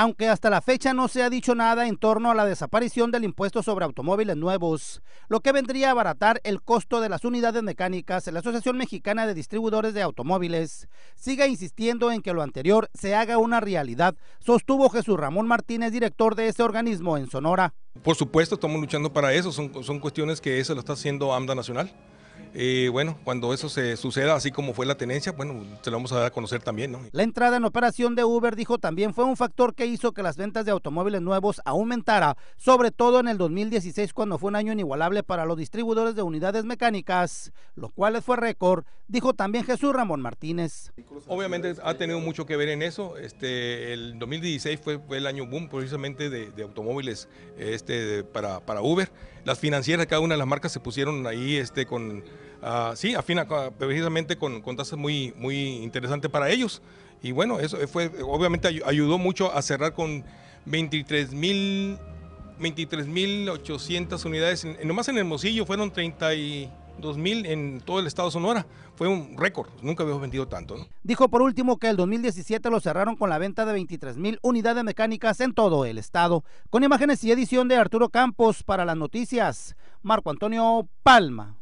aunque hasta la fecha no se ha dicho nada en torno a la desaparición del impuesto sobre automóviles nuevos, lo que vendría a abaratar el costo de las unidades mecánicas, la Asociación Mexicana de Distribuidores de Automóviles sigue insistiendo en que lo anterior se haga una realidad, sostuvo Jesús Ramón Martínez, director de ese organismo en Sonora. Por supuesto, estamos luchando para eso, son, son cuestiones que eso lo está haciendo AMDA Nacional y bueno, cuando eso se suceda, así como fue la tenencia, bueno, se lo vamos a dar a conocer también, ¿no? La entrada en operación de Uber, dijo, también fue un factor que hizo que las ventas de automóviles nuevos aumentara, sobre todo en el 2016, cuando fue un año inigualable para los distribuidores de unidades mecánicas, lo cual fue récord, dijo también Jesús Ramón Martínez. Obviamente ha tenido mucho que ver en eso, este, el 2016 fue, fue el año boom precisamente de, automóviles este, para, para Uber, las financieras, de cada una de las marcas se pusieron ahí este, con Ah, sí, afina ah, precisamente con, tasas muy, muy interesantes para ellos. Y bueno, eso fue, obviamente ayudó mucho a cerrar con 23 mil 23.800 unidades, nomás en Hermosillo fueron 32.000 en todo el estado de Sonora. Fue un récord, nunca habíamos vendido tanto. Dijo por último que el 2017 lo cerraron con la venta de 23.000 unidades mecánicas en todo el estado. Con imágenes y edición de Arturo Campos para las noticias, Marco Antonio Palma.